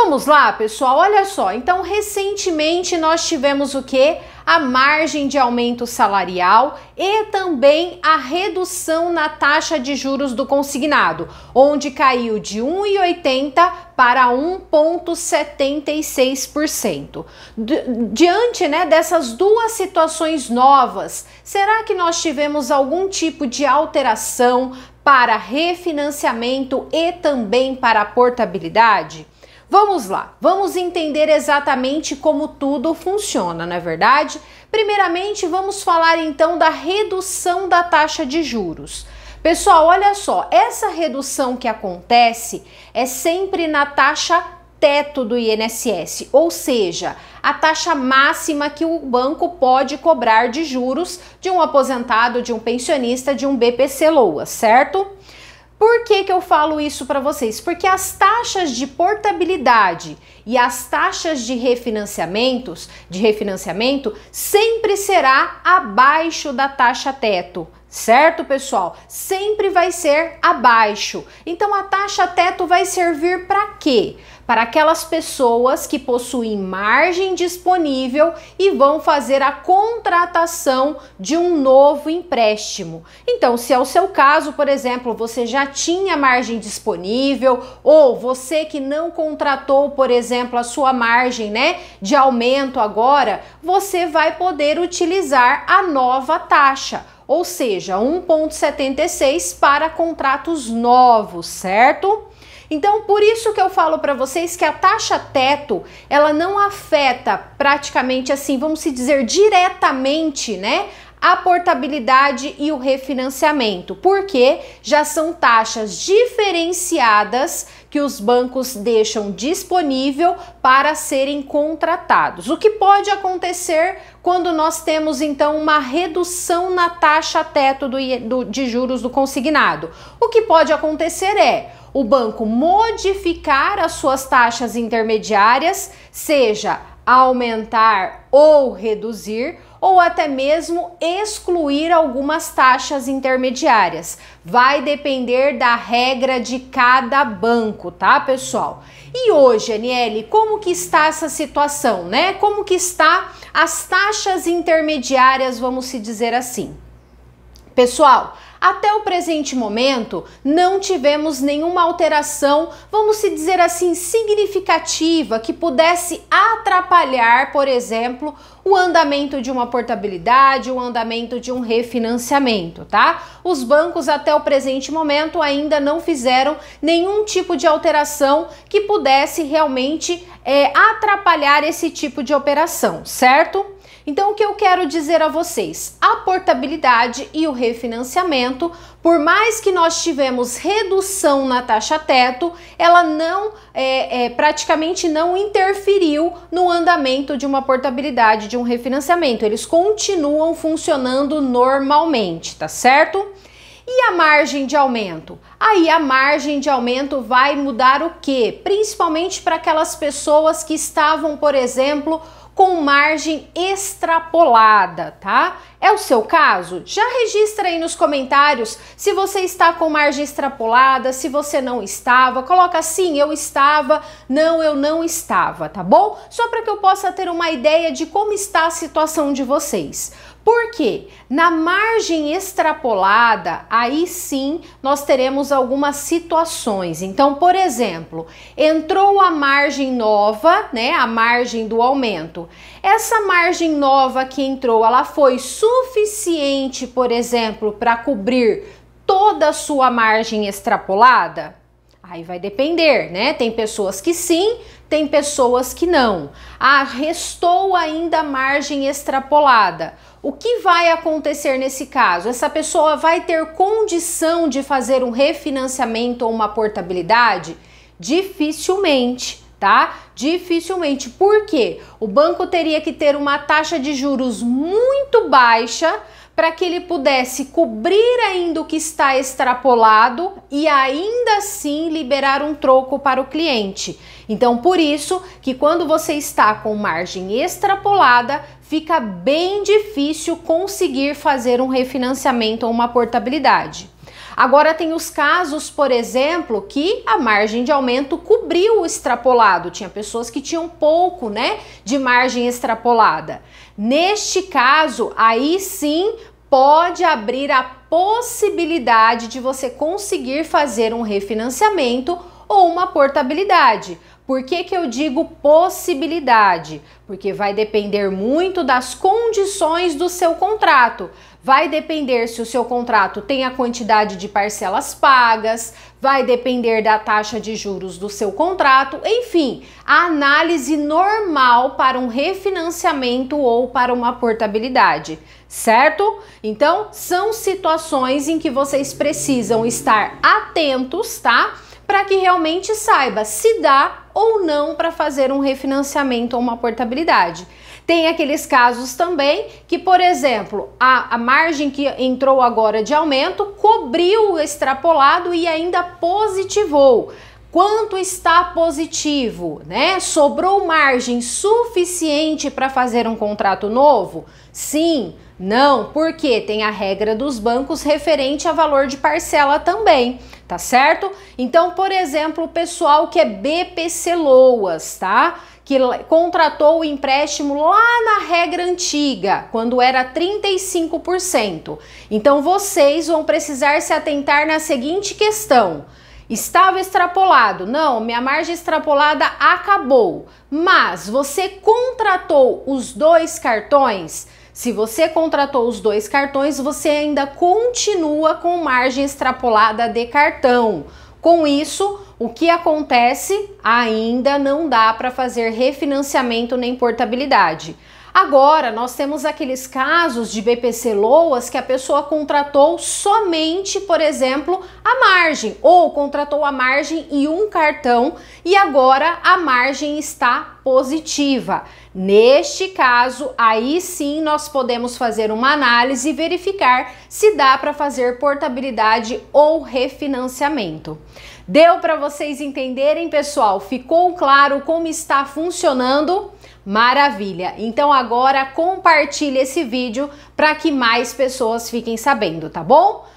Vamos lá, pessoal, olha só. Então, recentemente nós tivemos o que? A margem de aumento salarial e também a redução na taxa de juros do consignado, onde caiu de 1,80 para 1,76%. Diante né, dessas duas situações novas, será que nós tivemos algum tipo de alteração para refinanciamento e também para portabilidade? Vamos lá, vamos entender exatamente como tudo funciona, não é verdade? Primeiramente, vamos falar então da redução da taxa de juros. Pessoal, olha só, essa redução que acontece é sempre na taxa teto do INSS, ou seja, a taxa máxima que o banco pode cobrar de juros de um aposentado, de um pensionista, de um BPC Loa, certo? Por que, que eu falo isso para vocês? Porque as taxas de portabilidade e as taxas de refinanciamentos, de refinanciamento, sempre será abaixo da taxa teto. Certo, pessoal? Sempre vai ser abaixo. Então a taxa teto vai servir para quê? para aquelas pessoas que possuem margem disponível e vão fazer a contratação de um novo empréstimo. Então, se é o seu caso, por exemplo, você já tinha margem disponível ou você que não contratou, por exemplo, a sua margem, né, de aumento agora, você vai poder utilizar a nova taxa ou seja, 1,76 para contratos novos, certo? Então, por isso que eu falo para vocês que a taxa teto, ela não afeta praticamente assim, vamos se dizer diretamente, né? a portabilidade e o refinanciamento, porque já são taxas diferenciadas que os bancos deixam disponível para serem contratados. O que pode acontecer quando nós temos então uma redução na taxa teto do, do, de juros do consignado? O que pode acontecer é o banco modificar as suas taxas intermediárias, seja aumentar ou reduzir, ou até mesmo excluir algumas taxas intermediárias. Vai depender da regra de cada banco, tá, pessoal? E hoje, Aniele, como que está essa situação, né? Como que está as taxas intermediárias, vamos se dizer assim? Pessoal, até o presente momento, não tivemos nenhuma alteração, vamos se dizer assim, significativa que pudesse atrapalhar, por exemplo, o andamento de uma portabilidade, o andamento de um refinanciamento, tá? Os bancos até o presente momento ainda não fizeram nenhum tipo de alteração que pudesse realmente é, atrapalhar esse tipo de operação, certo? Então, o que eu quero dizer a vocês? A portabilidade e o refinanciamento, por mais que nós tivemos redução na taxa teto, ela não é, é, praticamente não interferiu no andamento de uma portabilidade de um refinanciamento. Eles continuam funcionando normalmente, tá certo? E a margem de aumento? Aí a margem de aumento vai mudar o quê? Principalmente para aquelas pessoas que estavam, por exemplo, com margem extrapolada, tá? É o seu caso? Já registra aí nos comentários se você está com margem extrapolada, se você não estava. Coloca assim, eu estava, não, eu não estava, tá bom? Só para que eu possa ter uma ideia de como está a situação de vocês. Porque na margem extrapolada, aí sim nós teremos temos algumas situações. Então, por exemplo, entrou a margem nova, né, a margem do aumento. Essa margem nova que entrou, ela foi suficiente, por exemplo, para cobrir toda a sua margem extrapolada? Aí vai depender, né? Tem pessoas que sim, tem pessoas que não. Ah, restou ainda margem extrapolada. O que vai acontecer nesse caso? Essa pessoa vai ter condição de fazer um refinanciamento ou uma portabilidade? Dificilmente, tá? Dificilmente. Por quê? O banco teria que ter uma taxa de juros muito baixa para que ele pudesse cobrir ainda o que está extrapolado e ainda assim liberar um troco para o cliente. Então, por isso que quando você está com margem extrapolada, fica bem difícil conseguir fazer um refinanciamento ou uma portabilidade. Agora tem os casos, por exemplo, que a margem de aumento cobriu o extrapolado. Tinha pessoas que tinham pouco, né, de margem extrapolada. Neste caso, aí sim pode abrir a possibilidade de você conseguir fazer um refinanciamento ou uma portabilidade. Por que, que eu digo possibilidade? Porque vai depender muito das condições do seu contrato. Vai depender se o seu contrato tem a quantidade de parcelas pagas, vai depender da taxa de juros do seu contrato, enfim, a análise normal para um refinanciamento ou para uma portabilidade, certo? Então, são situações em que vocês precisam estar atentos, tá? Para que realmente saiba se dá ou não para fazer um refinanciamento ou uma portabilidade. Tem aqueles casos também que, por exemplo, a, a, margem que entrou agora de aumento cobriu o extrapolado e ainda positivou. Quanto está positivo, né? Sobrou margem suficiente para fazer um contrato novo? Sim, não, porque tem a regra dos bancos referente a valor de parcela também, tá certo? Então, por exemplo, o pessoal que é BPC Loas, tá? Que contratou o empréstimo lá na regra antiga, quando era 35%. Então, vocês vão precisar se atentar na seguinte questão. Estava extrapolado. Não, minha margem extrapolada acabou. Mas você contratou os dois cartões? Se você contratou os dois cartões, você ainda continua com margem extrapolada de cartão. Com isso, o que acontece? Ainda não dá para fazer refinanciamento nem portabilidade. Agora, nós temos aqueles casos de BPC Loas que a pessoa contratou somente, por exemplo, a margem, ou contratou a margem e um cartão, e agora a margem está positiva. Neste caso, aí sim nós podemos fazer uma análise e verificar se dá para fazer portabilidade ou refinanciamento. Deu para vocês entenderem, pessoal? Ficou claro como está funcionando? Maravilha! Então agora compartilhe esse vídeo para que mais pessoas fiquem sabendo, tá bom?